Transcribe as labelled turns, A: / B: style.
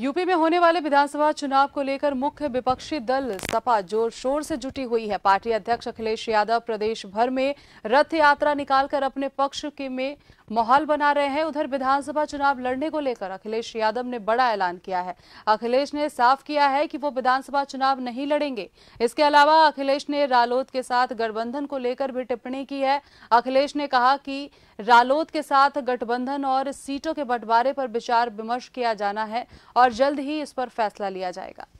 A: UP में होने वाले विधानसभा चुनाव को लेकर मुख्य विपक्षी दल सपा जोर शोर से जुटी हुई है पार्टी अध्यक्ष अखिलेश यादव प्रदेश भर में रथ यात्रा निकालकर अपने पक्ष के में माहौल बना रहे हैं उधर विधानसभा चुनाव लड़ने को लेकर अखिलेश यादव ने बड़ा ऐलान किया है अखिलेश ने साफ किया है कि वो विधानसभा चुनाव नहीं लड़ेंगे इसके अलावा अखिलेश ने रालोद के साथ गठबंधन को लेकर भी टिप्पणी की है अखिलेश ने कहा कि रालोद के साथ गठबंधन और सीटों के बंटवारे पर विचार विमर्श किया जाना है और और जल्द ही इस पर फैसला लिया जाएगा